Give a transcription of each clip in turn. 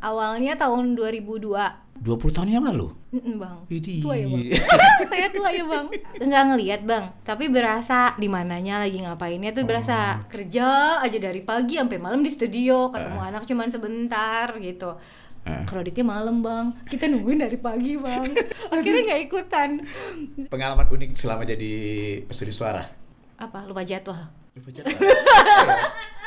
Awalnya tahun 2002. 20 tahun yang lalu? Mm-mm, bang. Widih. Tua ya bang. Saya tua ya bang. Enggak ngelihat bang, tapi berasa di mananya lagi ngapainnya tuh oh. berasa kerja aja dari pagi sampai malam di studio ketemu uh. anak cuman sebentar gitu. Eh. Kalau Kreditnya malam bang, kita nungguin dari pagi bang. Akhirnya nggak ikutan. Pengalaman unik selama jadi pesuri suara? Apa? Lupa jadwal. Lupa jadwal.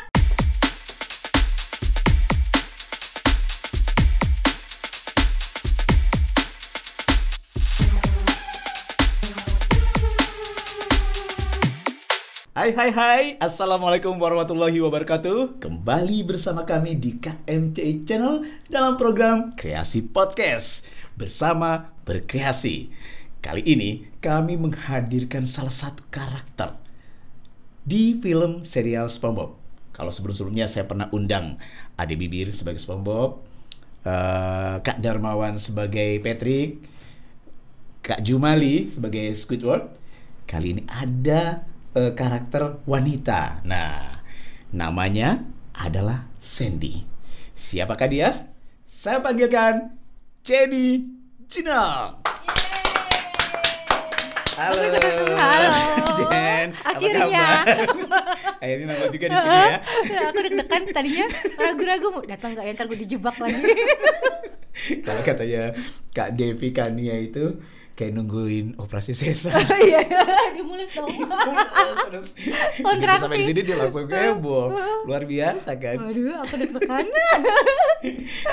Hai hai hai, Assalamualaikum warahmatullahi wabarakatuh Kembali bersama kami di KMC Channel dalam program Kreasi Podcast Bersama Berkreasi Kali ini kami menghadirkan salah satu karakter di film serial Spongebob Kalau sebelum-sebelumnya saya pernah undang Ade Bibir sebagai Spongebob uh, Kak Darmawan sebagai Patrick Kak Jumali sebagai Squidward Kali ini ada uh, karakter wanita. Nah, namanya adalah Sandy. Siapakah dia? Saya panggilkan Jenny Jinong. Halo. Halo. Jen. Akhirnya. Akhirnya nama juga di sini ya. Aku deg-degan tadinya ragu-ragu mau datang nggak ya ntar gue dijebak lagi. Kalau katanya Kak Devi Kania itu kayak nungguin operasi sesar. Oh, iya, dimulis dong. terus. Kontraksi. Sampai di sini dia langsung heboh. Luar biasa kan. Waduh, aku deg-degan.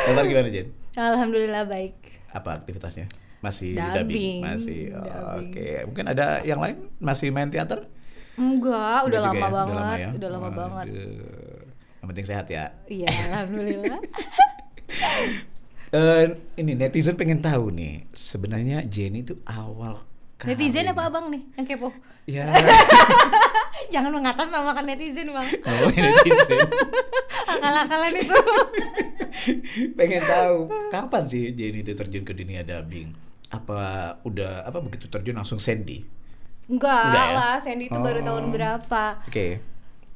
Kabar gimana, Jen? Alhamdulillah baik. Apa aktivitasnya? Masih dubbing, dubbing. masih. Oh, Oke, okay. mungkin ada yang lain masih main teater? Enggak, udah, udah lama ya? banget, udah lama, ya? udah lama oh, banget. Yang penting sehat ya. Iya, alhamdulillah. Uh, ini netizen pengen tahu nih sebenarnya Jenny itu awal kawin. Netizen apa abang nih yang kepo? Ya. Jangan sama kan netizen bang. Oh netizen. Akal-akalan itu. pengen tahu kapan sih Jenny itu terjun ke dunia dubbing? Apa udah apa begitu terjun langsung Sandy? Enggak, Enggak ya? lah, Sandy itu oh. baru tahun oh. berapa? Oke. Okay.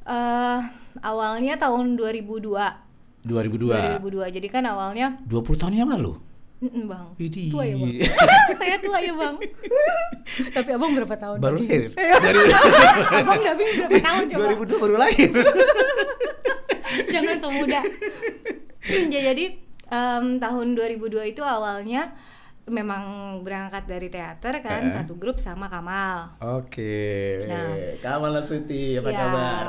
Uh, eh, awalnya tahun 2002 2002. 2002. Jadi kan awalnya 20 tahun yang lalu. Mm -mm, bang. Widih. Tua ya, Bang. Saya tua ya, Bang. Tapi Abang berapa tahun? Baru lahir. Iya. Dari Abang Davi berapa tahun coba? 2002 baru lahir. Jangan semudah. Hmm, ya, jadi um, tahun 2002 itu awalnya memang berangkat dari teater kan eh. satu grup sama Kamal. Oke. Okay. Nah, Kamal Nasuti apa ya. kabar?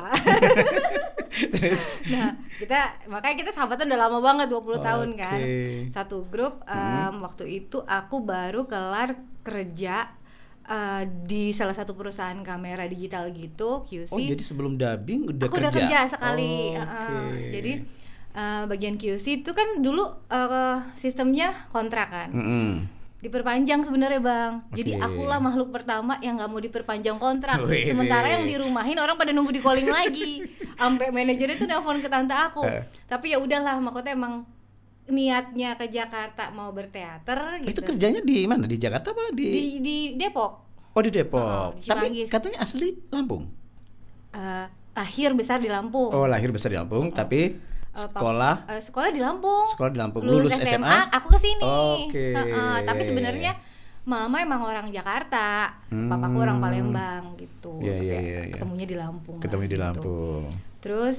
Terus. Nah, kita makanya kita sahabatan udah lama banget 20 okay. tahun kan. Satu grup um, hmm. waktu itu aku baru kelar kerja uh, di salah satu perusahaan kamera digital gitu QC. Oh, jadi sebelum dubbing udah aku kerja. Aku udah kerja sekali. Oh, okay. uh, jadi uh, bagian QC itu kan dulu uh, sistemnya kontrak kan. Mm -hmm diperpanjang sebenarnya bang. Okay. Jadi lah makhluk pertama yang nggak mau diperpanjang kontrak. Wede. Sementara yang dirumahin orang pada nunggu di calling lagi. Sampai manajernya tuh nelfon ke tante aku. Uh. Tapi ya udahlah, makanya emang niatnya ke Jakarta mau berteater. Gitu. Itu kerjanya di mana? Di Jakarta apa di? Di, di Depok. Oh di Depok. Oh, di Tapi katanya asli Lampung. Uh, lahir besar di Lampung. Oh lahir besar di Lampung, oh. tapi Eh, sekolah uh, sekolah di Lampung sekolah di Lampung lulus, lulus SMA, SMA aku kesini oke okay. uh, uh, tapi sebenarnya mama emang orang Jakarta hmm. papaku orang hmm. Palembang gitu yeah, yeah, yeah, yeah. Iya. ketemunya di Lampung Ketemu di gitu. Lampung gitu. terus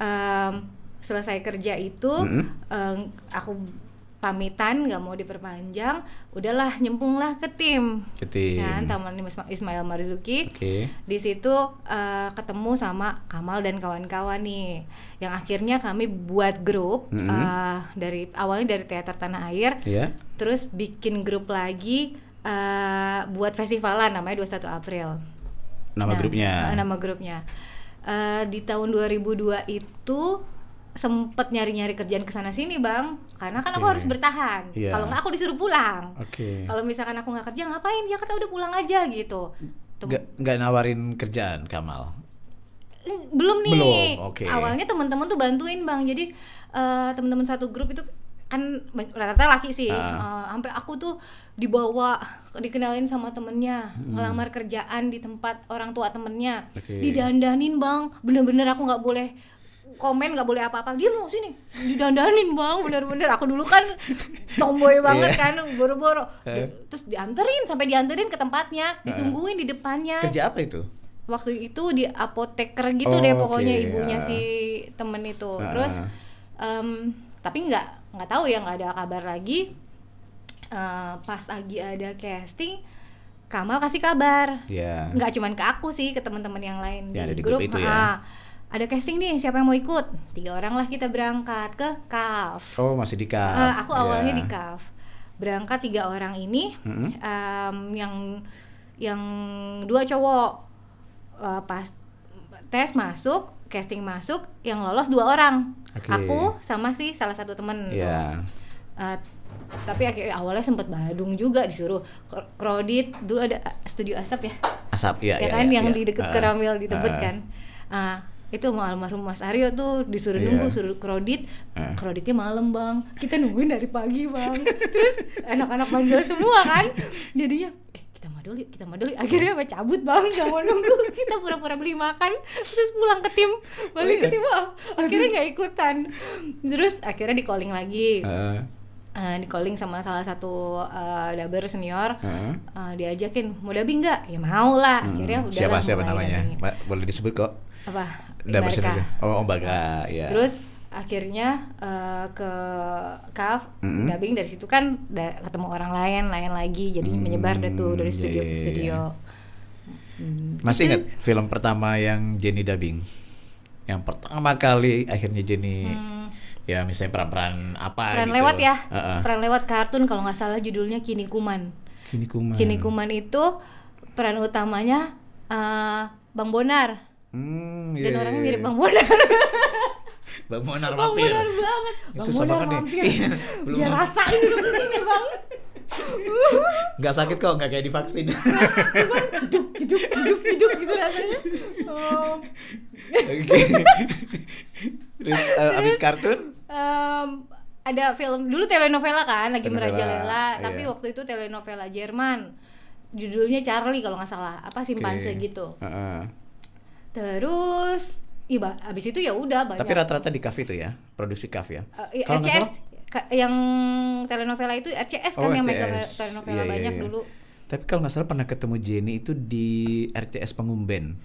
um, selesai kerja itu mm -hmm. um, aku pamitan nggak mau diperpanjang udahlah nyempunglah ke tim ke tim kan Taman Ismail Marzuki okay. di situ uh, ketemu sama Kamal dan kawan-kawan nih yang akhirnya kami buat grup mm -hmm. uh, dari awalnya dari teater tanah air yeah. terus bikin grup lagi uh, buat festivalan namanya 21 April nama nah, grupnya nama grupnya uh, di tahun 2002 itu sempet nyari-nyari kerjaan ke sana sini bang karena kan okay. aku harus bertahan yeah. kalau nggak aku disuruh pulang okay. kalau misalkan aku nggak kerja ngapain Jakarta ya, udah pulang aja gitu nggak nawarin kerjaan Kamal belum nih belum, okay. awalnya teman-teman tuh bantuin bang jadi uh, eh, teman-teman satu grup itu kan rata-rata laki sih sampai uh, eh, sampai aku tuh dibawa dikenalin sama temennya hmm. ngelamar kerjaan di tempat orang tua temennya okay. didandanin bang bener-bener aku nggak boleh komen nggak boleh apa-apa dia mau sini didandanin bang bener-bener aku dulu kan tomboy banget yeah. kan boro-boro eh. terus dianterin sampai dianterin ke tempatnya iya. ditungguin di depannya kerja apa itu waktu itu di apoteker gitu oh, deh pokoknya okay, ibunya yeah. si ah. temen itu uh. terus um, tapi nggak nggak tahu ya nggak ada kabar lagi uh, pas lagi ada casting Kamal kasih kabar, yeah. cuman ke aku sih, ke teman-teman yang lain yeah, di, di grup, grup itu ya. Ah ada casting nih siapa yang mau ikut tiga orang lah kita berangkat ke CAF oh masih di CAF uh, eh, aku awalnya yeah. di CAF berangkat tiga orang ini mm-hmm. um, yang yang dua cowok uh, pas tes masuk casting masuk yang lolos dua orang okay. aku sama sih salah satu temen yeah. uh, iya. eh, tapi awalnya sempet Badung juga disuruh kredit dulu ada studio asap ya asap iya, ya, ya, ya kan ya, yang ya. di deket uh, keramil di tebet uh, ah. kan uh, itu mau almarhum Mas Aryo tuh disuruh yeah. nunggu suruh kredit uh. kreditnya malam bang kita nungguin dari pagi bang terus anak-anak bandel semua kan jadinya eh, kita madol yuk kita madol yuk akhirnya apa cabut bang gak mau nunggu kita pura-pura beli makan terus pulang ke tim balik oh, ke iya? tim bang akhirnya nggak ikutan terus akhirnya di calling lagi uh. Uh, di calling sama salah satu uh, eh, daber senior uh-huh. uh, diajakin mau dabi nggak ya mau lah hmm. akhirnya hmm. udah siapa siapa namanya ba- boleh disebut kok apa Imbarka. Oh, Ombaga, ya. Terus akhirnya uh, ke kaf mm -hmm. dubbing dari situ kan da ketemu orang lain lain lagi jadi mm, menyebar deh tuh dari iya, studio yeah, ke iya, iya. studio hmm, masih ingat film pertama yang Jenny dubbing yang pertama kali akhirnya Jenny hmm. ya misalnya peran-peran apa peran gitu. lewat ya uh -uh. peran lewat kartun kalau nggak salah judulnya Kini Kuman Kini Kuman Kini Kuman itu peran utamanya uh, Bang Bonar Hmm, Dan iya, orangnya iya, mirip iya. Bang Monar. Bang Monar Bang Monar banget. Bang susah Monar banget Mampir. nih. belum. Biar rasain dulu Bang. Gak sakit kok, gak kayak divaksin. Cuman duduk, duduk, duduk, gitu rasanya. Oke. Terus eh, abis kartun? Um, ada film dulu telenovela kan lagi merajalela, iya. tapi waktu itu telenovela Jerman. Judulnya Charlie kalau nggak salah, apa simpanse okay. gitu. Uh -uh Terus iba, iya, abis itu ya udah banyak. Tapi rata-rata di kafe itu ya, produksi kafe ya. Uh, Kalau RCS, salah, yang telenovela itu RCS kan oh, kan yang megang telenovela yeah, iya, banyak yeah, yeah. dulu. Tapi kalau nggak salah pernah ketemu Jenny itu di RCS Pengumben.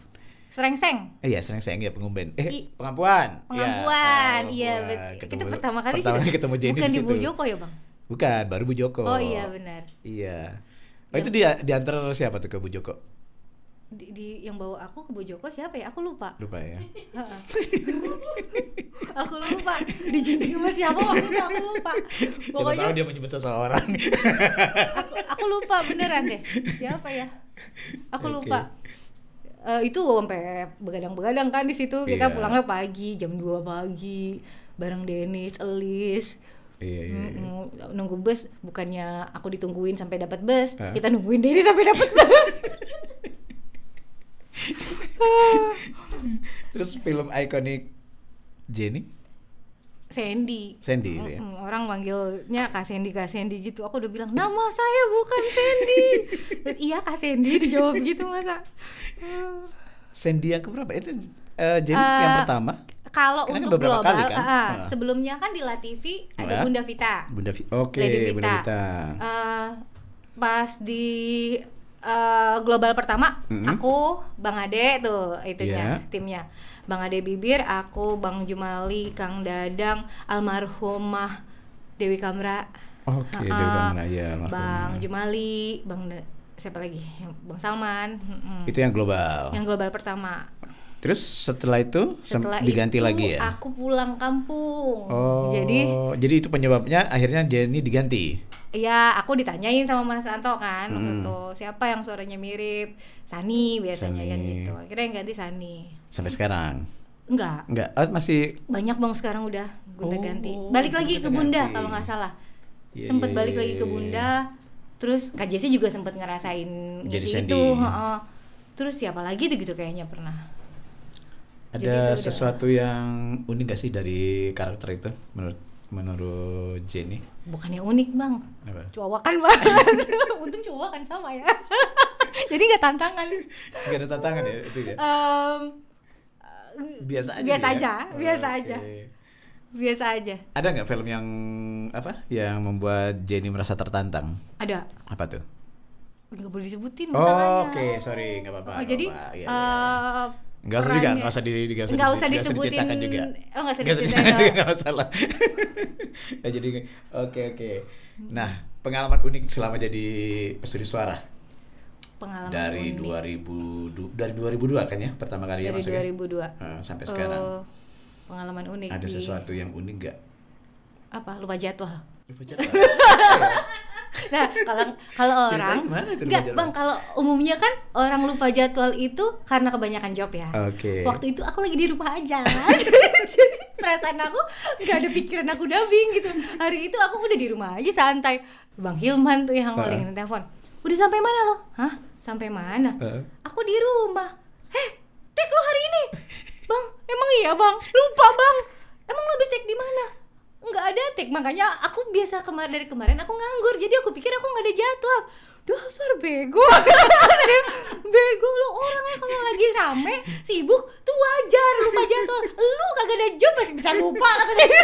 Serengseng. Eh, iya, serengseng ya pengumben. Eh, I, pengampuan. Pengampuan. Oh, iya, Oh, ya kita pertama kali pertama sih. ketemu Jenny Bukan di, situ. di Bu Joko ya, Bang? Bukan, baru Bu Joko. Oh iya, benar. Iya. Oh, ya. itu dia diantar siapa tuh ke Bu Joko? di, di yang bawa aku ke Bojoko siapa ya? Aku lupa. Lupa ya. aku lupa. di Dijunjung sama siapa waktu itu aku lupa. Pokoknya siapa tahu dia menyebut seseorang. aku, aku lupa beneran deh. Siapa ya? Aku okay. lupa. Uh, itu sampai begadang-begadang kan di situ kita yeah. pulangnya pagi jam 2 pagi bareng Denis, Elis. Iya, iya, iya. Nunggu bus bukannya aku ditungguin sampai dapat bus, Hah? kita nungguin Denis sampai dapat bus. Terus film ikonik Jenny? Sandy. Sandy mm ya. Orang manggilnya Kak Sandy, Kak Sandy gitu. Aku udah bilang, "Nama saya bukan Sandy." iya, Kak Sandy dijawab gitu masa. Sandy yang keberapa? Itu uh, Jenny uh, yang eh, pertama? Kalau kan untuk global, kali kan? uh, uh. sebelumnya kan di La TV ada iya. Bunda Vita. Bunda Vita. Oke, okay, Bunda Vita. Uh, pas di uh, global pertama mm-hmm. aku Bang Ade tuh itunya yeah. timnya. Bang Ade Bibir, aku Bang Jumali, Kang Dadang, almarhumah Dewi Kamra. Oke, okay, Dewi Kamra ya. Almarhumah. Bang Jumali, Bang siapa lagi? Bang Salman. Mm-hmm. Itu yang global. Yang global pertama. Terus setelah itu setelah diganti itu, lagi ya? Aku pulang kampung. Oh. Jadi jadi itu penyebabnya akhirnya Jenny diganti. Iya, aku ditanyain sama Mas Anto kan hmm. waktu siapa yang suaranya mirip Sani biasanya yang kan gitu. Akhirnya yang ganti Sani. Sampai sekarang. Enggak. Enggak, oh, masih banyak bang sekarang udah gonta oh, ganti. Balik lagi ke Bunda kalau nggak salah. Yeah, sempet yeah, balik yeah, lagi ke iya, Bunda. Iya. Terus Kak Jesse juga sempet ngerasain jadi itu. Uh, Terus siapa lagi tuh gitu kayaknya pernah ada gitu, sesuatu udah. yang unik gak sih dari karakter itu menurut menurut Jenny? Bukannya unik bang, Apa? cuawakan bang. Untung cuawakan sama ya. Jadi nggak tantangan. Gak ada tantangan ya itu ya. Um, biasa aja. Biasa gitu ya? aja, oh, biasa oh, aja. Biasa aja. Ada nggak film yang apa yang membuat Jenny merasa tertantang? Ada. Apa tuh? Gak boleh disebutin oh, masalahnya. Oh, oke, okay. sorry, nggak apa-apa. Oh, jadi apa -apa. Ya, uh, ya iya. eh, Enggak usah juga, enggak usah di enggak usah, enggak usah disebutin. Enggak usah juga. Oh, enggak usah diceritakan. Enggak lah. ya, jadi oke okay, oke. Okay. Nah, pengalaman unik selama jadi pesuruh suara. Pengalaman dari unik. 2000 dari 2002 kan ya pertama kali dari ya masuk Dari 2002. Uh, sampai sekarang. Uh, pengalaman unik. Ada di... sesuatu yang unik gak? Apa? Lupa jadwal. Lupa jadwal. nah kalau kalau orang nggak bang kalau umumnya kan orang lupa jadwal itu karena kebanyakan job ya okay. waktu itu aku lagi di rumah aja jadi perasaan aku nggak ada pikiran aku dubbing gitu hari itu aku udah di rumah aja santai bang Hilman tuh yang paling uh. telepon udah sampai mana lo hah sampai mana uh. aku di rumah heh tek lo hari ini bang emang iya bang lupa bang emang lo bisa di mana nggak ada tik makanya aku biasa kemarin dari kemarin aku nganggur jadi aku pikir aku nggak ada jadwal dasar bego bego lo orangnya kalau lagi rame sibuk tuh wajar lupa jadwal lu kagak ada job masih bisa lupa kata dia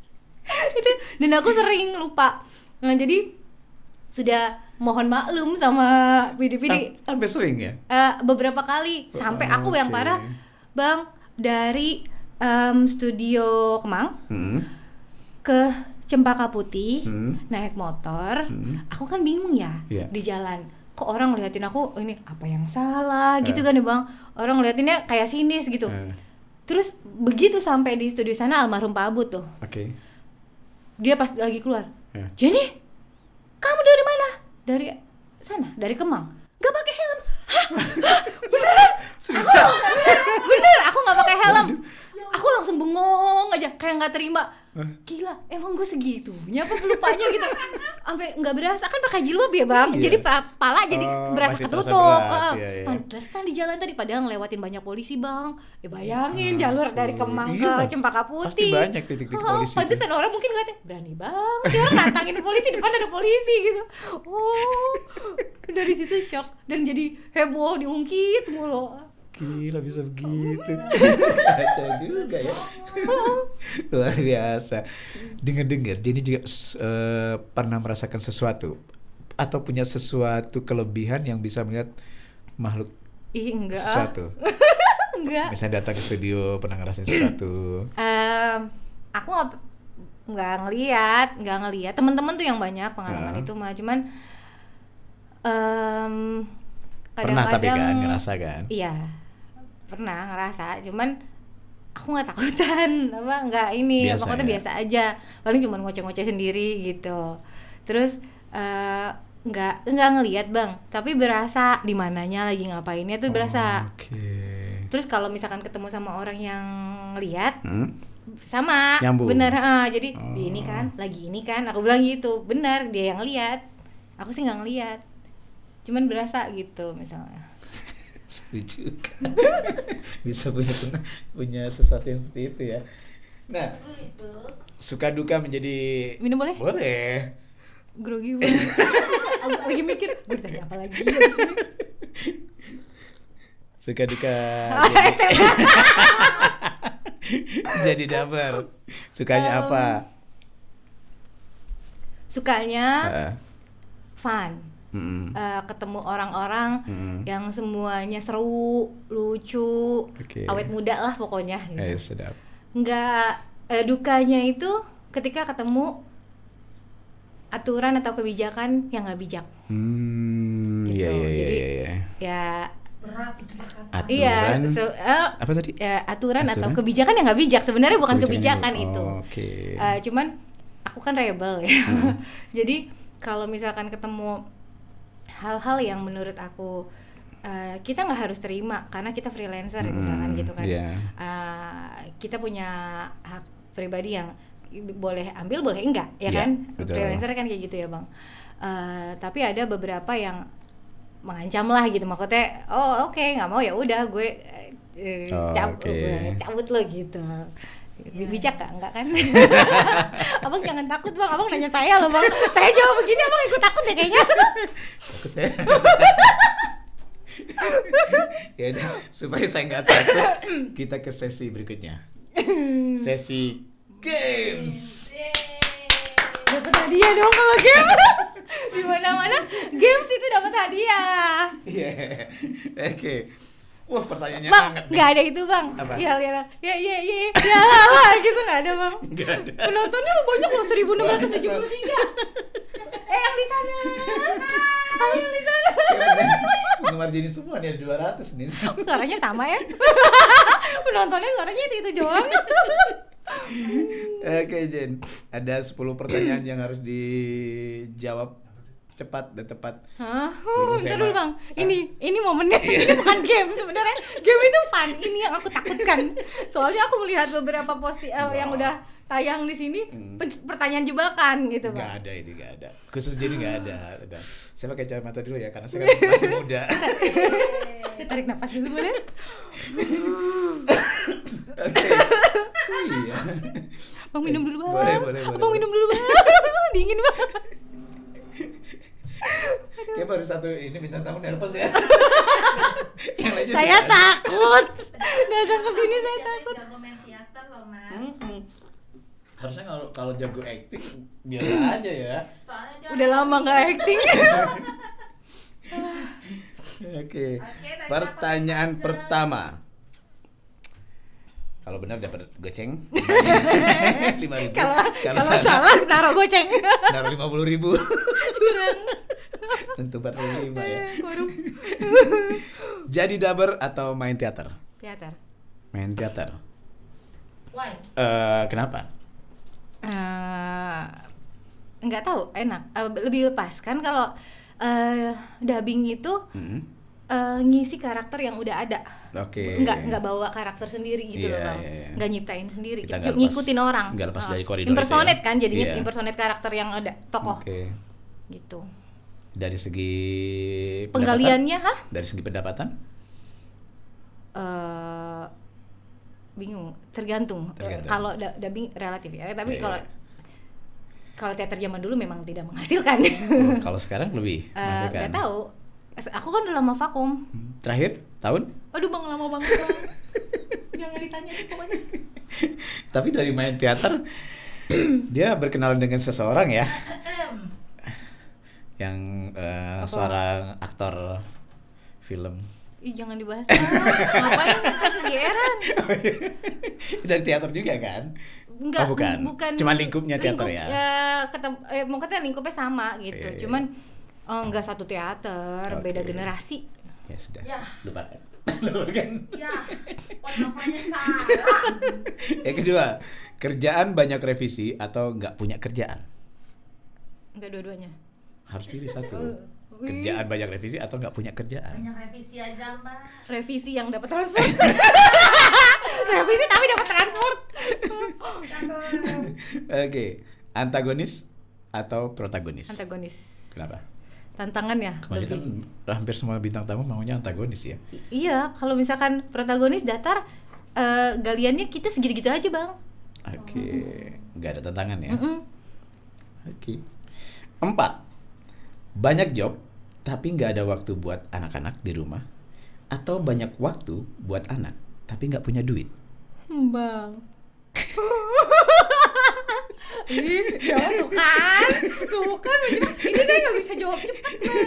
dan aku sering lupa nah, jadi sudah mohon maklum sama pidi-pidi sampai sering ya uh, beberapa kali sampai aku yang parah bang dari um, studio Kemang hmm. ke Cempaka Putih hmm. naik motor hmm. aku kan bingung ya yeah. di jalan kok orang ngeliatin aku ini apa yang salah eh. gitu kan ya bang orang ngeliatinnya kayak sinis gitu Eh. terus begitu sampai di studio sana almarhum Pak Abu tuh okay. dia pas lagi keluar uh. Jenny kamu dari mana dari sana dari Kemang gak pakai helm hah beneran seriusan bener, bener aku gak pakai helm langsung bengong aja kayak nggak terima gila emang gue segitunya apa pelupanya gitu sampai nggak berasa kan pakai jilbab ya bang iya. jadi pala jadi oh, berasa ketutup berat, uh, iya, iya. di jalan tadi padahal ngelewatin banyak polisi bang ya bayangin ah, jalur dari Kemang iya, ke Cempaka Putih pasti banyak titik-titik uh, polisi pantesan orang mungkin ngeliatnya berani bang dia ya, nantangin polisi depan ada polisi gitu oh dari situ shock dan jadi heboh diungkit mulu gila bisa begitu kata juga ya luar biasa dengar-dengar jadi juga uh, pernah merasakan sesuatu atau punya sesuatu kelebihan yang bisa melihat makhluk Ih, enggak. sesuatu enggak misalnya datang ke studio pernah ngerasain sesuatu um, aku nggak nggak ngelihat, nggak ngelihat. teman-teman tuh yang banyak pengalaman uh. itu mah cuman um, kadang-kadang pernah tapi kan ngerasa kan iya pernah ngerasa cuman aku nggak takutan apa nggak ini biasa, pokoknya ya? biasa aja paling cuman ngoceh-ngoceh sendiri gitu terus uh, nggak nggak ngelihat bang tapi berasa di mananya lagi ngapainnya tuh berasa oh, okay. terus kalau misalkan ketemu sama orang yang lihat hmm? sama Nyambung. bener uh, jadi oh. ini kan lagi ini kan aku bilang gitu bener dia yang lihat aku sih nggak ngelihat cuman berasa gitu misalnya setuju bisa punya punya sesuatu yang seperti itu ya nah suka duka menjadi minum boleh boleh grogi banget lagi mikir gue apa lagi ya suka duka jadi, oh, dapur sukanya apa um, sukanya fun hmm. uh, ketemu orang-orang hmm. yang semuanya seru, lucu, okay. awet muda lah pokoknya. Gitu. Eh, sedap. Nggak uh, dukanya itu ketika ketemu aturan atau kebijakan yang nggak bijak. Hmm, iya, gitu. iya, iya, Jadi, iya, iya. ya berat itu aturan, iya, so, uh, eh, apa tadi? Ya, aturan, aturan atau kebijakan yang nggak bijak. Sebenarnya bukan kebijakan, kebijakan itu. Oke. Okay. Uh, cuman aku kan rebel ya. Hmm. Jadi kalau misalkan ketemu hal-hal yang menurut aku Uh, kita nggak harus terima karena kita freelancer hmm, misalkan gitu kan yeah. Iya. uh, kita punya hak pribadi yang boleh ambil boleh enggak ya yeah, kan betul. freelancer kan kayak gitu ya bang uh, tapi ada beberapa yang mengancam lah gitu maksudnya oh oke okay, nggak mau ya udah gue uh, oh, cabut okay. cabut lo gitu Ya. Bijak gak? Enggak kan? abang jangan takut bang, abang nanya saya loh bang Saya jawab begini abang ikut takut deh ya kayaknya Takut saya ya udah supaya saya nggak takut kita ke sesi berikutnya sesi games dapat hadiah dong kalau game di mana mana games itu dapat hadiah yeah. oke okay. Wah pertanyaannya bang, hangat Gak ada itu bang Iya, iya, iya, iya, iya, ya iya, iya, gitu gak ada bang Gak ada Penontonnya banyak loh 1673 Eh yang di sana Ayo yang di sana Nomor jenis semua nih 200 nih Suaranya sama ya Penontonnya suaranya itu-itu doang Oke Jen Ada 10 pertanyaan yang harus dijawab cepat dan tepat. Hah? Huh, dulu bang. Ini ah. ini momennya. Iya. ini bukan game sebenarnya. Game itu fun. Ini yang aku takutkan. Soalnya aku melihat beberapa posting eh, uh, yang udah tayang di sini hmm. pertanyaan jebakan gitu bang. Gak ada ini gak ada. Khusus jadi gak ah. ada. ada. Saya pakai cara mata dulu ya karena saya kan masih muda. saya tarik nafas dulu boleh? Oke. Iya. Bang minum dulu bang. Boleh boleh. boleh minum dulu bang. Dingin banget. Kayak baru satu ini bintang tamu nervous ya. yang lain saya juga takut. Datang ke sini saya takut. Harusnya kalau kalau jago acting biasa aja ya. udah lama nggak acting. Oke. Okay. Okay, Pertanyaan pertama. Kalau benar dapat goceng lima ribu. Kalau salah, salah naruh goceng. Naruh lima puluh ribu. Tentu 45 ya. Iya, jadi daber atau main teater? Teater. Main teater. Why? Uh, kenapa? Uh, nggak tahu, enak. Uh, lebih lepas kan kalau uh, dubbing itu mm -hmm. uh, ngisi karakter yang udah ada. Oke. Okay. Nggak nggak bawa karakter sendiri gitu yeah, loh bang. Yeah, yeah. Nggak nyiptain sendiri. Kita gitu. lepas, ngikutin orang. Nggak lepas oh. dari koridor. Ya. Impersonate ya? kan jadinya yeah. impersonate karakter yang ada tokoh. Okay. Gitu. Dari segi penggaliannya, hah? Dari segi pendapatan? Uh, bingung, tergantung. tergantung. Kalau dubbing relatif ya, tapi yeah, iya. kalau yeah. kalau teater zaman dulu memang tidak menghasilkan. Oh, kalau sekarang lebih eh, menghasilkan. Uh, tahu. Aku kan udah lama vakum. Hmm. Terakhir tahun? Aduh bang lama banget. Bang. Jangan ditanya pokoknya. tapi dari main teater dia berkenalan dengan seseorang ya yang uh, Apa? seorang aktor film. Ih, jangan dibahas. Ngapain iya. Dari teater juga kan? Enggak, oh, bukan. bukan. Cuma lingkupnya teater lingkup, ya. Uh, ya, kata, eh, mau kata lingkupnya sama gitu. Iya, iya. Cuman oh, enggak satu teater, okay. beda generasi. Ya sudah. Ya. Lupa kan? Ya. salah. Yang kedua, kerjaan banyak revisi atau enggak punya kerjaan? Enggak dua-duanya harus pilih satu kerjaan banyak revisi atau nggak punya kerjaan banyak revisi aja mbak revisi yang dapat transport revisi tapi dapat transport oke okay. antagonis atau protagonis antagonis kenapa tantangan ya kemarin kan hampir semua bintang tamu maunya antagonis ya I iya kalau misalkan protagonis datar uh, galiannya kita segitu-gitu aja bang oke okay. nggak ada tantangan ya mm -mm. oke okay. empat banyak job, tapi nggak ada waktu buat anak-anak di rumah. Atau banyak waktu buat anak, tapi nggak punya duit. Bang. Ih, jawab ya tuh kan, tuh kan ini kan nggak bisa jawab cepat lah.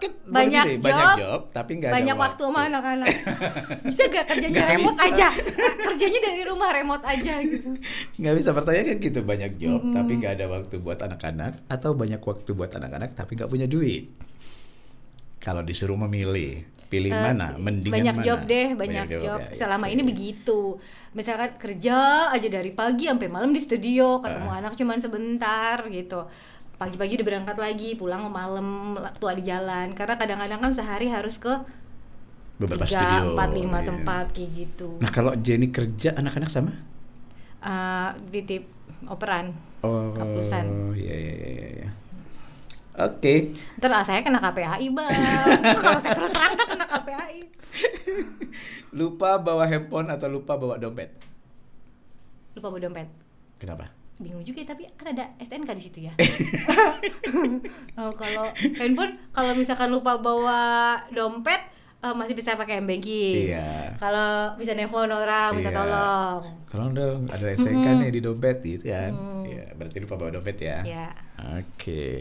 Kan banyak, sih, job, banyak job, tapi nggak banyak ada waktu sama anak-anak. Bisa gak kerjanya gak remote bisa. aja? Kerjanya dari rumah remote aja gitu. Nggak bisa bertanya kan gitu banyak job, hmm. tapi nggak ada waktu buat anak-anak, atau banyak waktu buat anak-anak tapi nggak punya duit. Kalau disuruh memilih, pilih uh, mana mendingan banyak mana? job deh banyak, banyak job, job. Ya, ya. selama ya, ini begitu misalkan kerja aja dari pagi sampai malam di studio ketemu uh. anak cuman sebentar gitu pagi-pagi udah berangkat lagi pulang malam tua di jalan karena kadang-kadang kan sehari harus ke beberapa 3, studio empat lima yeah. tempat kayak gitu nah kalau Jenny kerja anak-anak sama uh, eh, tip operan oh, kapusan oh iya iya iya, iya, iya. Oke. Okay. Terus saya kena KPAI bang. Kalau saya terus terang kena KPAI. lupa bawa handphone atau lupa bawa dompet? Lupa bawa dompet. Kenapa? Bingung juga ya, tapi kan ada STNK di situ ya. oh, kalau handphone kalau misalkan lupa bawa dompet uh, masih bisa pakai m-banking. Iya. Kalau bisa nelfon orang minta iya. tolong. Tolong dong, ada STNK kan nih di dompet gitu kan. Iya, Ya, berarti lupa bawa dompet ya. Iya. Oke. Okay.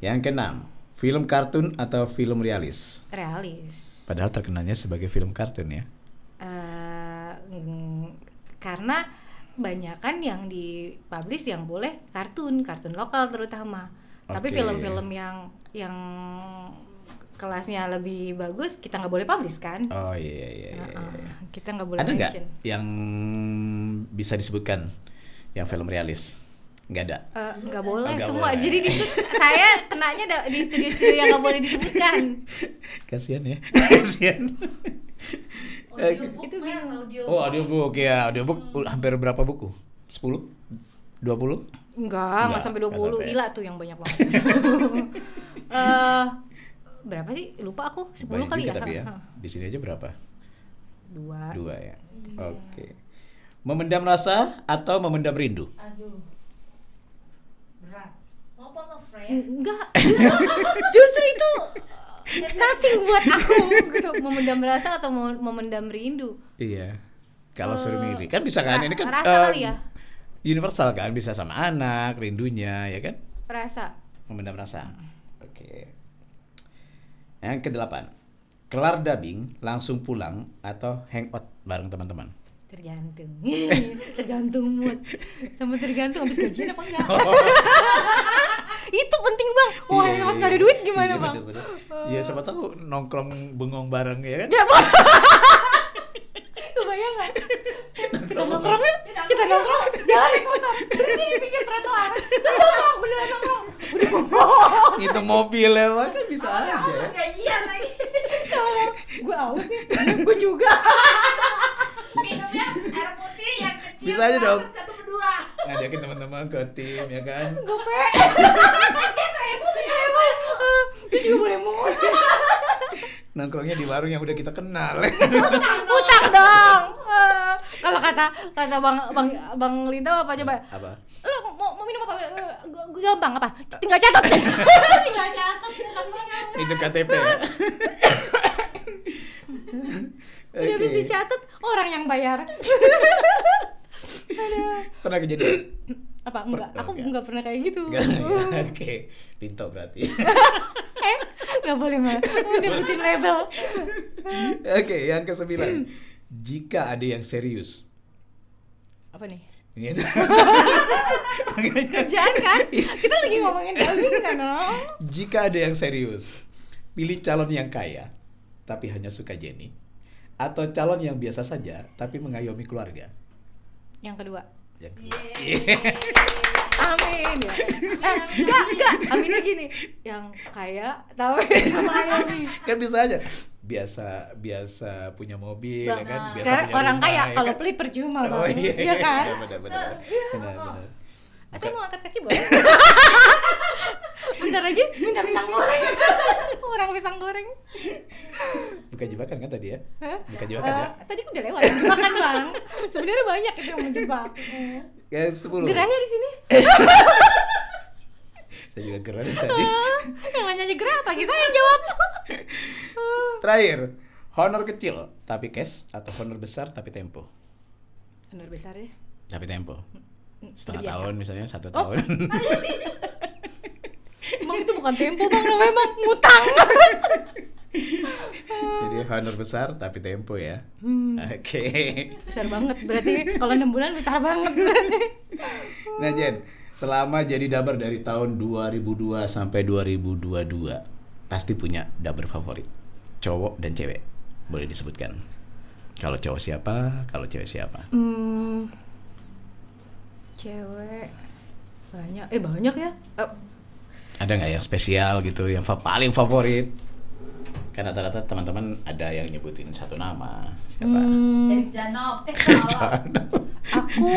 Yang keenam, film kartun atau film realis? Realis. Padahal terkenalnya sebagai film kartun ya. Uh, mm, karena kebanyakan yang dipublish yang boleh kartun, kartun lokal terutama. Okay. Tapi film-film yang yang kelasnya lebih bagus kita nggak boleh publish kan? Oh iya iya. iya, uh-uh. iya. Kita nggak boleh. Ada nggak yang bisa disebutkan yang film realis? nggak ada uh, nggak boleh gak semua boleh. jadi di situ saya kenanya di studio-studio yang nggak boleh disebutkan kasihan ya kasihan audiobook eh, itu mas, audiobook. oh audiobook ya audiobook hmm. hampir berapa buku 10 20 enggak nggak sampai dua puluh gila tuh yang banyak banget uh, berapa sih lupa aku sepuluh banyak kali ya, tapi ya. di sini aja berapa dua dua ya iya. oke okay. memendam rasa atau memendam rindu Aduh berat mau eh, enggak justru itu uh, nothing buat aku gitu memendam rasa atau mau memendam rindu iya kalau uh, suruh eh, milih kan bisa kan ini kan rasa um, kali ya universal kan bisa sama anak rindunya ya kan rasa memendam rasa oke okay. yang kedelapan kelar dubbing langsung pulang atau hangout bareng teman-teman tergantung tergantung mood sama tergantung habis gajian apa enggak oh. itu penting bang wah yeah, iya, yeah, ada iya. duit gimana yeah, bang eh. iya uh. siapa tahu nongkrong bengong bareng ya kan ya bang kebayang nggak kita nongkrong kan kita nongkrong jalan naik motor berhenti di pinggir trotoar nongkrong beneran nongkrong itu mobil ya kan bisa aja ya. gajian lagi gue out nih ya, gue juga bisa aja dong satu berdua ngajakin teman-teman ke tim ya kan gope seribu seribu dia juga boleh mau nongkrongnya di warung yang udah kita kenal utang dong kalau kata kata bang bang bang Linda apa coba apa lo mau, mau minum apa gampang apa tinggal catat tinggal catat ya, itu KTP ya udah bisa habis dicatat orang yang bayar pernah kejadian apa enggak per aku enggak. enggak pernah kayak gitu oh. oke okay. Rinto berarti eh nggak boleh mah nyebutin label oke okay, yang ke sembilan jika ada yang serius apa nih gitu. kerjaan kan kita lagi ngomongin daging gitu kan no? jika ada yang serius pilih calon yang kaya tapi hanya suka Jenny atau calon yang biasa saja tapi mengayomi keluarga yang kedua. Yang kedua. Yeah. Amin. Ya. Eh, enggak, enggak. Aminnya gini, yang kaya tapi kan bisa aja biasa biasa punya mobil Bang, ya kan biasa sekarang punya orang rumah, kaya ya kalau kan? pelit percuma oh, iya, iya, iya, kan iya, benar, benar, benar, benar. Eh, saya mau angkat kaki boleh bentar lagi minta pisang goreng orang pisang goreng Buka jebakan kan tadi ya Hah? bukan jebakan uh, ya eh, tadi udah lewat jebakan bang sebenarnya banyak itu yang menjebak ya sepuluh gerahnya di sini saya juga gerah tadi eh, yang nanya aja gerah lagi saya yang jawab terakhir honor kecil tapi cash atau honor besar tapi tempo honor besar ya tapi tempo setengah Terbiasa. tahun misalnya satu oh. tahun Emang itu bukan tempo bang namanya bang ngutang Jadi honor besar tapi tempo ya. Hmm. Oke. Okay. Besar banget berarti kalau enam bulan besar banget berarti. Nah Jen, selama jadi dabar dari tahun 2002 sampai 2022 pasti punya dabar favorit cowok dan cewek boleh disebutkan. Kalau cowok siapa, kalau cewek siapa? Hmm, cewek banyak eh banyak ya uh. ada nggak yang spesial gitu yang fa paling favorit kan rata-rata teman-teman ada yang nyebutin satu nama siapa hmm. Janop eh, eh aku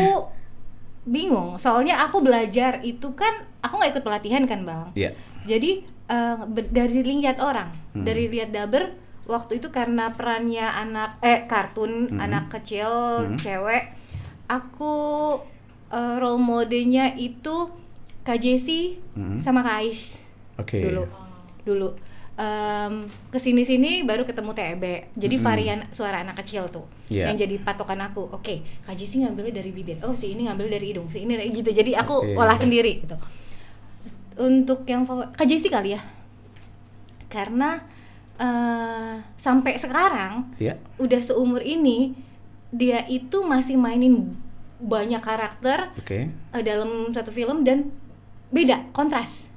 bingung soalnya aku belajar itu kan aku nggak ikut pelatihan kan bang yeah. jadi uh, dari lihat orang hmm. dari lihat daber waktu itu karena perannya anak eh kartun hmm. anak kecil hmm. cewek aku uh, role modenya itu Kak Jessie hmm sama Kak Ais okay. dulu dulu um, kesini sini baru ketemu TEB jadi hmm varian suara anak kecil tuh yeah. yang jadi patokan aku oke okay, Kak Jessie ngambilnya dari bibir oh si ini ngambil dari hidung si ini gitu jadi aku okay. olah sendiri gitu untuk yang Kak Jessie kali ya karena uh, sampai sekarang yeah. udah seumur ini dia itu masih mainin banyak karakter okay. uh, eh, dalam satu film dan beda kontras.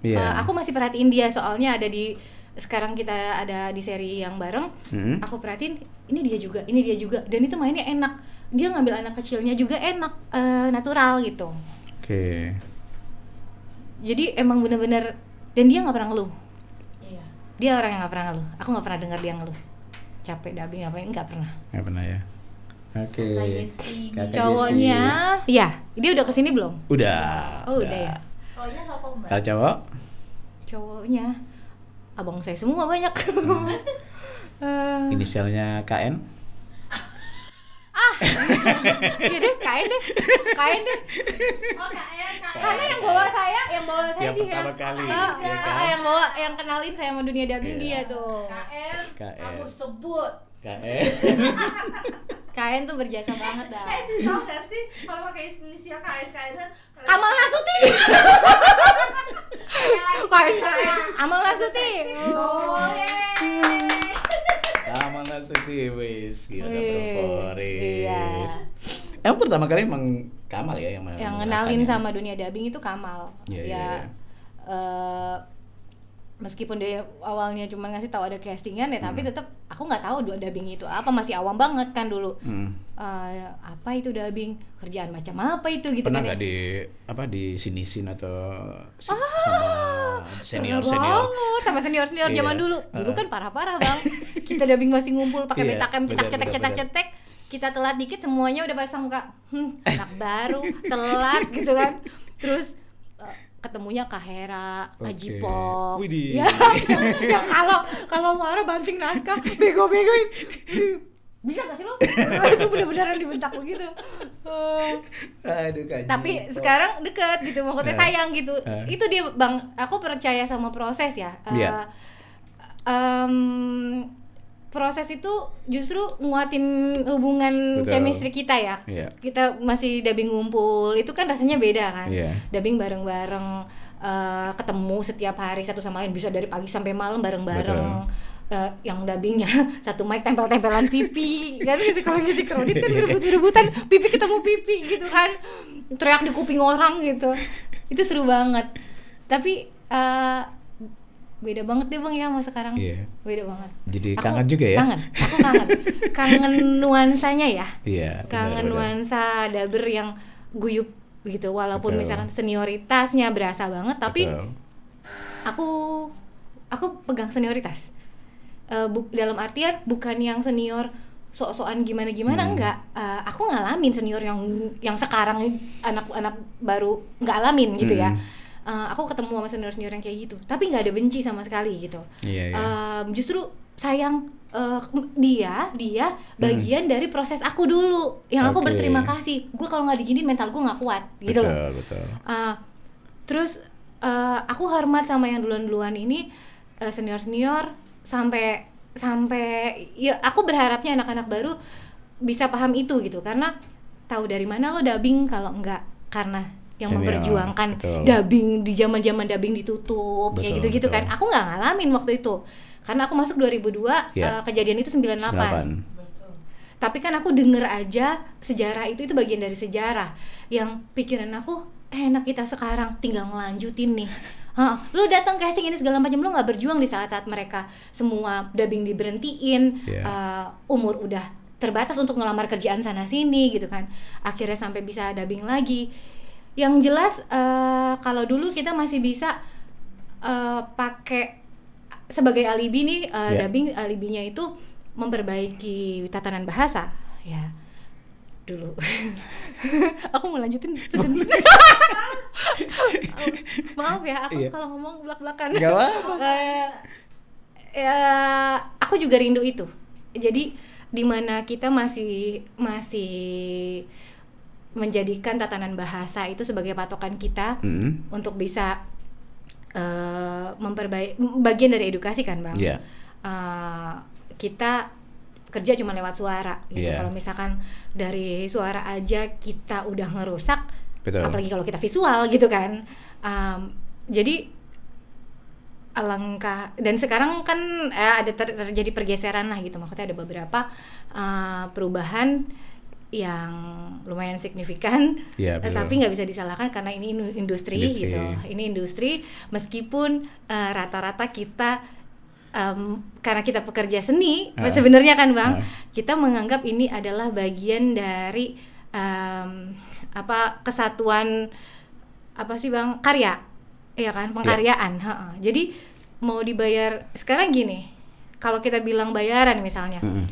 Yeah. Iya. Uh, aku masih perhatiin dia soalnya ada di sekarang kita ada di seri yang bareng. Hmm. Aku perhatiin ini dia juga, ini dia juga dan itu mainnya enak. Dia ngambil anak kecilnya juga enak uh, natural gitu. Oke. Okay. Jadi emang bener-bener dan dia nggak pernah ngeluh. Iya. Dia orang yang nggak pernah ngeluh. Aku nggak pernah dengar dia ngeluh capek dabi ngapain nggak pernah nggak pernah ya Oke. Okay. Cowoknya, ya, dia udah kesini belum? Udah. Oh udah, udah ya. Cowoknya siapa mbak? Kalau cowok? Cowoknya, abang saya semua banyak. Hmm. uh. Inisialnya KN? ah, iya deh, KN deh, KN deh. Oh KN, KN. Karena yang bawa saya, yang bawa saya yang dia. pertama kali. Oh, ya, ah, kan? Yang bawa, yang kenalin saya sama dunia dubbing yeah. dia tuh. KN, KN. kamu sebut KN KN tuh berjasa banget dah KN tau gak sih kalau pakai inisial KN KN kan Kamal Nasuti KN KN Kamal Nasuti oh Kamal Nasuti wis gila favorit Emang pertama kali emang Kamal ya yang yang kenalin ya? sama dunia dubbing itu Kamal. Yeah, iya, ya, yeah, iya. yeah. Uh, meskipun dia awalnya cuma ngasih tahu ada castingan ya hmm. tapi tetap aku nggak tahu dua dubbing itu apa masih awam banget kan dulu hmm. uh, apa itu dubbing kerjaan macam apa itu gitu pernah nggak kan, ya? di apa di sinisin atau si, ah, sama senior senior banget, sama senior senior iya. zaman dulu dulu kan parah parah bang kita dubbing masih ngumpul pakai yeah, betakem cetak cetak cetek cetak cetek kita telat dikit semuanya udah pasang muka hmm, anak baru telat gitu kan terus ketemunya Kak Hera, Kak okay. Jipok. Widih. Ya, ya kalau kalau marah banting naskah, bego-begoin. Bisa gak sih lo? itu bener-beneran dibentak begitu. Eh. Aduh, Kak Tapi Jipo. sekarang deket gitu, maksudnya nah. sayang gitu. Uh. Itu dia Bang, aku percaya sama proses ya. Uh, um, proses itu justru nguatin hubungan Betul. chemistry kita ya. Yeah. Kita masih dubbing ngumpul, itu kan rasanya beda kan. Yeah. Dubbing bareng-bareng uh, ketemu setiap hari satu sama lain bisa dari pagi sampai malam bareng-bareng. Uh, yang dubbingnya satu mic tempel-tempelan pipi kan ngisi kredit kan iya. rebut-rebutan pipi ketemu pipi gitu kan teriak di kuping orang gitu itu seru banget tapi uh, beda banget deh bang ya sama sekarang yeah. beda banget jadi aku, kangen juga ya kangen aku kangen kangen nuansanya ya yeah, iya, kangen bener, nuansa bener. daber yang guyup gitu walaupun Betul. misalkan senioritasnya berasa banget tapi Betul. aku aku pegang senioritas uh, eh, bu dalam artian bukan yang senior sok-sokan gimana-gimana hmm. enggak uh, aku ngalamin senior yang yang sekarang anak-anak baru nggak alamin gitu ya. hmm. ya Eh, aku ketemu sama senior-senior yang kayak gitu tapi nggak ada benci sama sekali gitu yeah, yeah. Um, justru sayang uh, dia dia hmm. bagian hmm. dari proses aku dulu yang okay. aku berterima kasih gue kalau nggak diginin mental gue nggak kuat gitu betul, loh betul. Uh, terus uh, aku hormat sama yang duluan-duluan ini senior senior-senior sampai sampai ya aku berharapnya anak-anak baru bisa paham itu gitu karena tahu dari mana lo dubbing kalau enggak karena yang Senior, ya. memperjuangkan betul. dubbing di zaman zaman dubbing ditutup betul, kayak gitu gitu betul. kan aku nggak ngalamin waktu itu karena aku masuk 2002 yeah. uh, kejadian itu 98, 98. Tapi kan aku denger aja sejarah itu itu bagian dari sejarah yang pikiran aku eh, enak kita sekarang tinggal ngelanjutin nih Huh, lu datang casting ini segala macam lu nggak berjuang di saat-saat mereka semua dubbing diberhentiin yeah. Iya. uh, umur udah terbatas untuk ngelamar kerjaan sana sini gitu kan akhirnya sampai bisa dubbing lagi yang jelas uh, kalau dulu kita masih bisa uh, pakai sebagai alibi nih uh, eh, yeah. dubbing alibinya itu memperbaiki tatanan bahasa ya dulu aku mau lanjutin oh, maaf ya aku yeah. kalau ngomong belak belakan Gak uh, ya aku juga rindu itu jadi dimana kita masih masih menjadikan tatanan bahasa itu sebagai patokan kita mm. untuk bisa uh, memperbaik bagian dari edukasi kan bang yeah. Iya. uh, kita kerja cuma lewat suara gitu yeah. kalau misalkan dari suara aja kita udah ngerusak Betul. apalagi kalau kita visual gitu kan um, jadi alangkah dan sekarang kan eh, ada ter, terjadi pergeseran lah gitu maksudnya ada beberapa uh, perubahan yang lumayan signifikan, ya, betul. tapi nggak bisa disalahkan karena ini industri, industri gitu. Ini industri meskipun eh, rata-rata uh, kita um, karena kita pekerja seni, uh, sebenarnya kan bang, uh. kita menganggap ini adalah bagian dari um, apa kesatuan apa sih bang karya, ya kan pengkaryaan. Ya. Ha-ha. Jadi mau dibayar sekarang gini, kalau kita bilang bayaran misalnya. Mm -hmm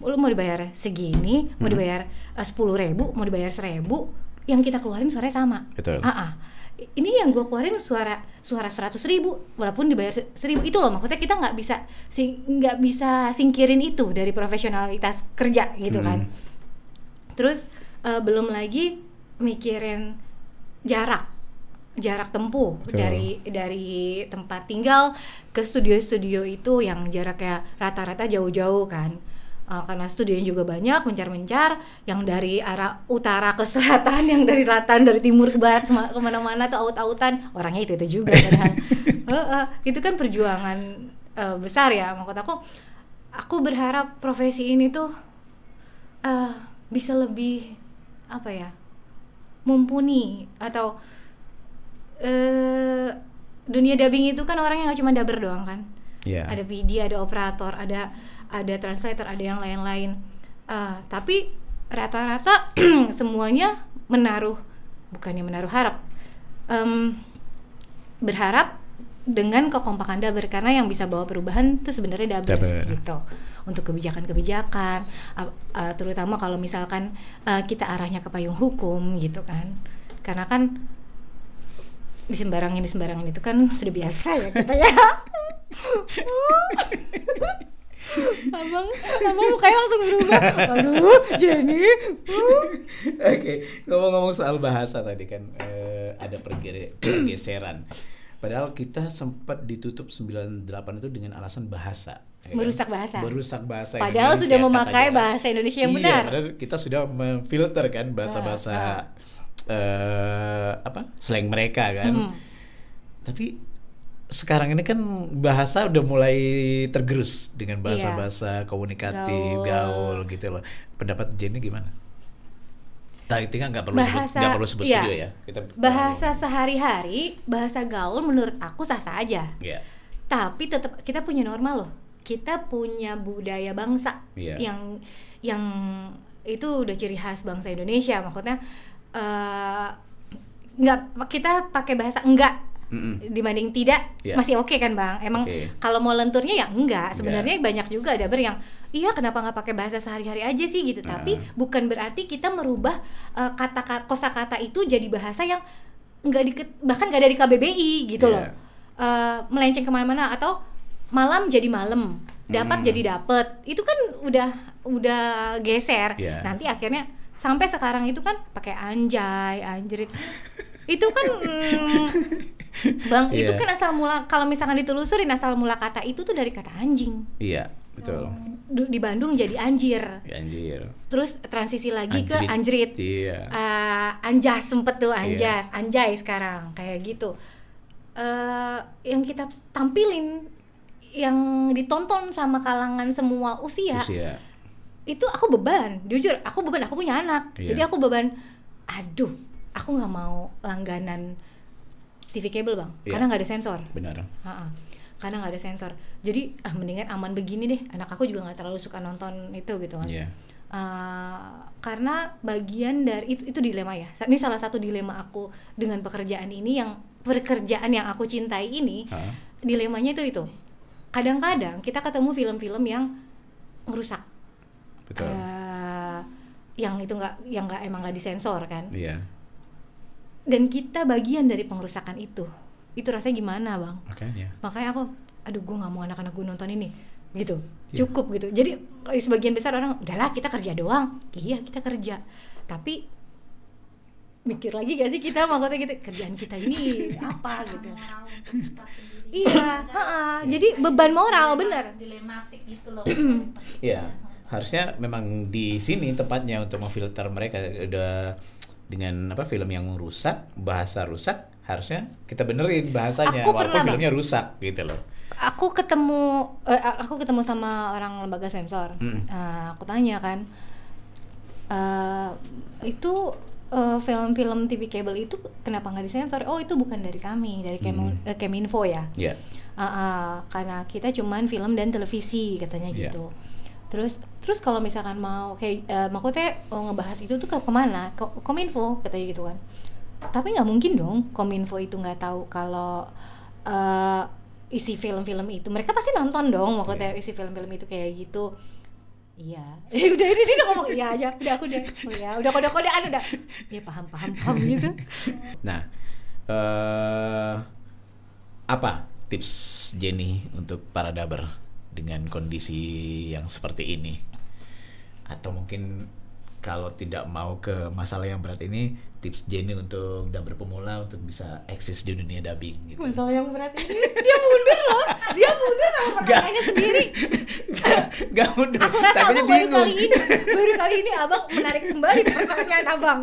lu mau dibayar segini hmm. mau dibayar eh, sepuluh ribu mau dibayar seribu yang kita keluarin suaranya sama Betul. Uh -uh. ini yang gue keluarin suara suara seratus ribu walaupun dibayar seribu itu loh maksudnya kita nggak bisa nggak sing, bisa singkirin itu dari profesionalitas kerja gitu hmm. kan terus uh, belum lagi mikirin jarak jarak tempuh Betul. dari dari tempat tinggal ke studio-studio itu yang jaraknya rata-rata jauh-jauh kan uh, karena studionya juga banyak mencar-mencar yang dari arah utara ke selatan yang dari selatan dari timur ke barat kemana-mana tuh aut-autan orangnya itu itu juga uh, uh, itu kan perjuangan uh, besar ya maksud aku aku berharap profesi ini tuh uh, bisa lebih apa ya mumpuni atau uh, dunia dubbing itu kan orangnya nggak cuma dubber doang kan yeah. ada PD ada operator ada ada translator ada yang lain-lain uh, tapi rata-rata semuanya menaruh bukannya menaruh harap um, berharap dengan kekompakan daber karena yang bisa bawa perubahan itu sebenarnya daber, daber. gitu untuk kebijakan-kebijakan uh, uh, terutama kalau misalkan uh, kita arahnya ke payung hukum gitu kan karena kan sembarang ini sembarang itu kan sudah biasa ya kita gitu ya abang abang mukanya langsung berubah aduh Jenny uh. oke okay. ngomong-ngomong soal bahasa tadi kan uh, ada pergeseran padahal kita sempat ditutup 98 itu dengan alasan bahasa ya kan? merusak bahasa merusak bahasa padahal Indonesia, sudah memakai kata bahasa Indonesia yang iya, benar kita sudah memfilter kan bahasa-bahasa uh, uh, apa slang mereka kan hmm. tapi sekarang ini kan bahasa udah mulai tergerus dengan iya. bahasa-bahasa yeah. komunikatif, gaul. gaul gitu loh. Pendapat Jenny gimana? tinggal nah, kan nggak perlu bahasa, nggak perlu sebut yeah. ya. Kita, bahasa sehari-hari, bahasa gaul menurut aku sah-sah aja. Yeah. Tapi tetap kita punya norma loh. Kita punya budaya bangsa yeah. yang yang itu udah ciri khas bangsa Indonesia. Maksudnya uh, nggak kita pakai bahasa enggak Mm-mm. dibanding tidak yeah. masih oke okay kan bang emang okay. kalau mau lenturnya ya enggak sebenarnya yeah. banyak juga ada ber yang iya kenapa nggak pakai bahasa sehari-hari aja sih gitu uh. tapi bukan berarti kita merubah uh, kata, -kata kosakata itu jadi bahasa yang nggak di bahkan nggak dari KBBI gitu yeah. loh uh, melenceng kemana-mana atau malam jadi malam dapat hmm. jadi dapat itu kan udah udah geser yeah. nanti akhirnya sampai sekarang itu kan pakai anjay anjrit itu kan mm, Bang, yeah. itu kan asal mula kalau misalkan ditelusuri asal mula kata itu tuh dari kata anjing. Iya, yeah, betul. Hmm, di Bandung jadi anjir. Iya, anjir. Terus transisi lagi anjrit. ke anjrit. Iya. Yeah. Uh, anjas sempet tuh iya. anjas, yeah. anjay sekarang kayak gitu. Uh, yang kita tampilin yang ditonton sama kalangan semua usia. usia. Itu aku beban, jujur aku beban, aku punya anak. Yeah. Jadi aku beban aduh, aku nggak mau langganan TV kabel bang, yeah. karena nggak ada sensor. Benar. Ha-ha. Karena nggak ada sensor, jadi ah mendingan aman begini deh. Anak aku juga nggak terlalu suka nonton itu gitu kan. Yeah. Iya. Uh, karena bagian dari itu itu dilema ya. Ini salah satu dilema aku dengan pekerjaan ini yang pekerjaan yang aku cintai ini, ha? dilemanya itu itu. Kadang-kadang kita ketemu film-film yang merusak. Betul. Uh, yang itu nggak yang nggak emang nggak disensor kan. Iya. Yeah dan kita bagian dari pengerusakan itu itu rasanya gimana bang makanya makanya aku aduh gue nggak mau anak-anak gue nonton ini gitu yeah. cukup gitu jadi eh, sebagian besar orang udahlah kita kerja doang iya kita kerja tapi mikir lagi gak sih kita maksudnya gitu kerjaan kita ini apa gitu iya, iya jadi beban moral dilema, bener dilematik gitu loh iya harusnya memang di sini tempatnya untuk memfilter mereka udah dengan apa film yang rusak, bahasa rusak, harusnya kita benerin bahasanya aku walaupun filmnya rusak gitu loh. Aku ketemu eh, aku ketemu sama orang lembaga sensor. Mm. Uh, aku tanya kan uh, itu uh, film-film TV kabel itu kenapa nggak disensor? Oh itu bukan dari kami, dari kem hmm. uh, Keminfo ya. Yeah. Iya. Uh, uh, karena kita cuman film dan televisi katanya yeah. gitu terus terus kalau misalkan mau kayak uh, maksudnya oh, ngebahas itu tuh ke kemana ke kominfo katanya gitu kan tapi nggak mungkin dong kominfo itu nggak tahu kalau uh, isi film-film itu mereka pasti nonton dong maksudnya yeah. isi film-film itu kayak gitu iya eh, udah ini, ini udah ngomong iya aja iya, udah aku udah oh ya udah kode kodean udah ya paham paham paham gitu nah uh, apa tips Jenny untuk para daber dengan kondisi yang seperti ini atau mungkin kalau tidak mau ke masalah yang berat ini tips Jenny untuk dubber pemula untuk bisa eksis di dunia dubbing gitu. Masalah yang berat ini dia mundur loh, dia mundur sama pertanyaannya sendiri. Gak, gak mundur. Aku rasa Takutnya aku bingung. baru kali ini, baru kali ini abang menarik kembali pertanyaan abang.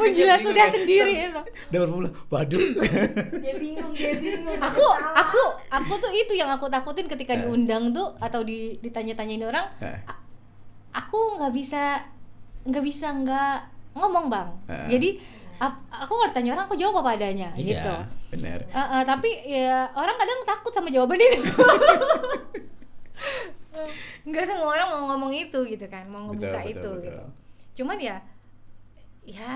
Menjilat sudah ya. sendiri itu. Dubber pemula, waduh. dia bingung, dia bingung. Aku, aku, aku tuh itu yang aku takutin ketika eh. diundang tuh atau ditanya-tanyain orang. Eh aku nggak bisa nggak bisa nggak ngomong bang uh. jadi aku kalau tanya orang aku jawab apa adanya yeah, gitu bener uh, uh, tapi ya orang kadang takut sama jawaban itu nggak semua orang mau ngomong itu gitu kan mau ngebuka betul, itu betul, gitu cuman ya ya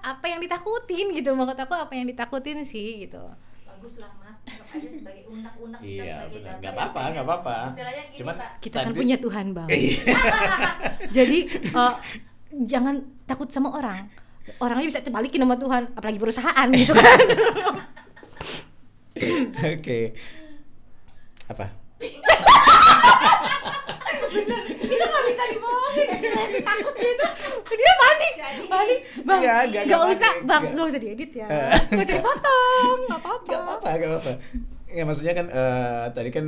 apa yang ditakutin gitu maksud aku apa yang ditakutin sih gitu bagus lah mas anggap aja sebagai unak-unak kita iya, sebagai Gak ya, apa-apa, gak ya. apa-apa. Cuman pak, kita kan tadi... kan punya Tuhan bang. Iya. Jadi uh, jangan takut sama orang. Orangnya bisa terbalikin sama Tuhan, apalagi perusahaan gitu kan. Oke. Okay. Apa? itu nggak bisa dibohongin takut gitu dia panik panik bang ya, gak, gak, usah panik, bang iya. gak usah diedit ya eh. gak usah dipotong gak apa-apa gak apa-apa gak apa-apa ya maksudnya kan uh, tadi kan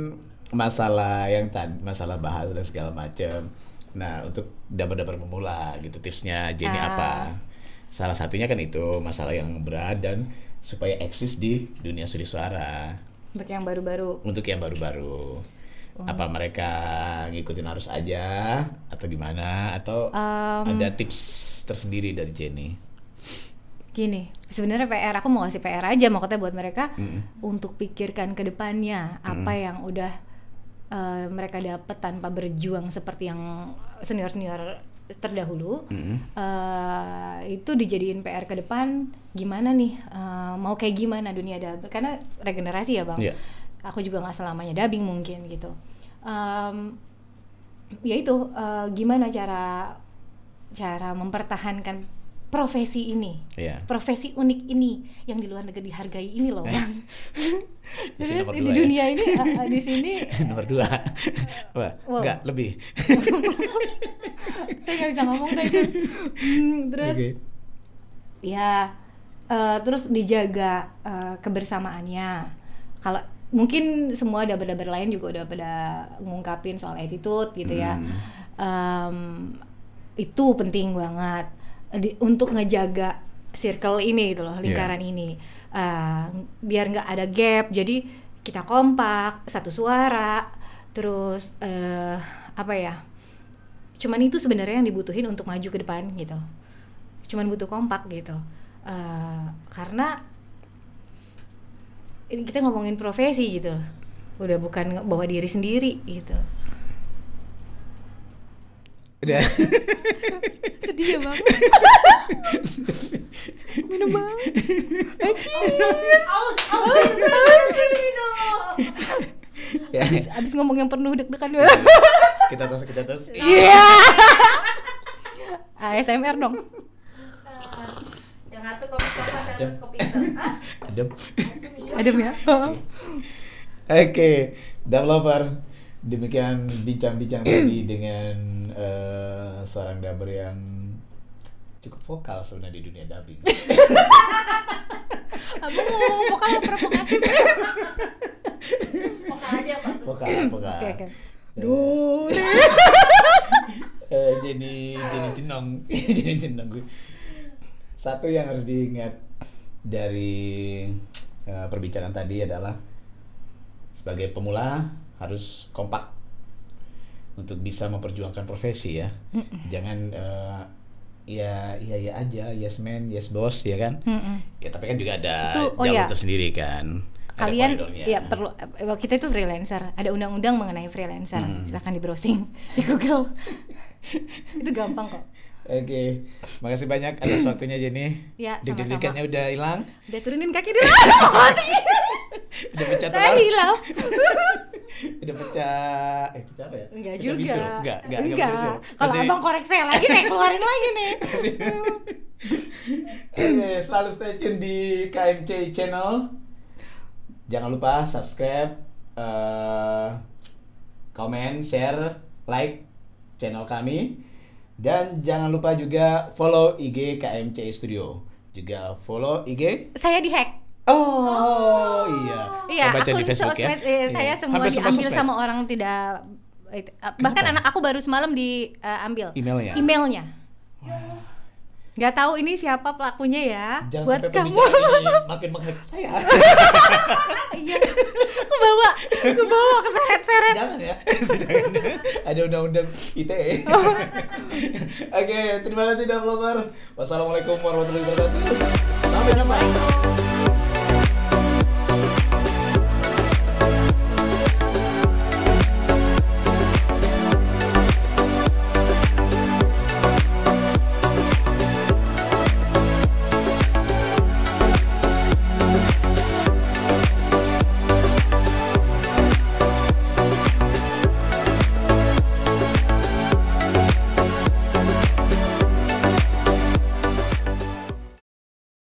masalah yang tadi masalah bahas dan segala macam nah untuk dapat-dapat pemula gitu tipsnya Jenny uh. apa salah satunya kan itu masalah yang berat dan supaya eksis di dunia suri suara untuk yang baru-baru untuk yang baru-baru Hmm. Apa mereka ngikutin arus aja atau gimana atau um, ada tips tersendiri dari Jenny? Gini, sebenarnya PR aku mau kasih PR aja maksudnya buat mereka hmm. untuk pikirkan ke depannya apa yang udah uh, mereka dapat tanpa berjuang seperti yang senior-senior terdahulu mm. uh, itu dijadiin PR ke depan gimana nih uh, mau kayak gimana dunia ada karena regenerasi ya bang yeah aku juga nggak selamanya dubbing mungkin gitu um, ya itu uh, gimana cara cara mempertahankan profesi ini, yeah. profesi unik ini yang di luar negeri dihargai ini loh bang. Terus di, dunia ya? ini uh, di sini nomor dua, Wah, wow. nggak lebih. Saya nggak bisa ngomong deh Hmm, terus okay. ya uh, terus dijaga uh, kebersamaannya. Kalau mungkin semua daber-daber lain juga udah pada ngungkapin soal attitude gitu ya. Hmm. Um, itu penting banget di, untuk ngejaga circle ini gitu loh, lingkaran yeah. ini. Uh, biar nggak ada gap. Jadi kita kompak, satu suara, terus uh, apa ya? Cuman itu sebenarnya yang dibutuhin untuk maju ke depan gitu. Cuman butuh kompak gitu. Uh, karena ini kita ngomongin profesi gitu Udah bukan bawa diri sendiri gitu. Udah. Sedih ya, Bang. minum Bang. cheers. Aus, aus, ya. Abis, ngomong yang penuh deg-degan kita terus kita terus iya ASMR iya. ah, dong yang satu kopi coklat yang kopi adem adem ya oke okay. developer demikian bincang-bincang tadi dengan uh, seorang dubber yang cukup vokal sebenarnya di dunia dubbing. Aku mau ngomong vokal provokatif. vokal aja bagus. Vokal, vokal. Oke, oke. Eh, jadi eh, jadi jenong, jadi jenong gue. Satu yang harus diingat dari Eh, perbincangan tadi adalah sebagai pemula harus kompak untuk bisa memperjuangkan profesi ya. Mm -mm. Jangan uh, ya iya iya aja, yes man, yes boss ya kan. Mm -mm. Ya tapi kan juga ada itu, oh jalur itu iya. tersendiri kan. Kalian ya perlu eh, kita itu freelancer. Ada undang-undang mengenai freelancer. Mm. Silahkan di browsing di Google. itu gampang kok. Oke, makasih banyak atas waktunya Jenny. Ya, deg udah hilang. Udah turunin kaki dulu. udah pecah telur. hilang. udah pecah, eh pecah apa ya? Enggak juga. Bisu. Enggak, enggak, enggak. Kalau abang korek saya lagi, saya keluarin lagi nih. Oke, selalu stay tune di KMC Channel. Jangan lupa subscribe, uh, comment, share, like channel kami dan jangan lupa juga follow IG KMC Studio. Juga follow IG. Saya dihack. Oh, oh iya. Iya, saya baca akun di Facebook ya. sosmed, ya. Iya. Saya semua Hampir diambil sosmed. sama orang tidak eh, bahkan Kenapa? anak aku baru semalam diambil uh, emailnya. Emailnya. Wow. Gak tahu ini siapa pelakunya ya. Jangan buat kamu makin menghack saya. Iya. kebawa, kebawa ke seret-seret. Jangan ya. Ada undang-undang ITE. Oh. Oke, terima kasih vlogger Wassalamualaikum warahmatullahi wabarakatuh. Sampai jumpa.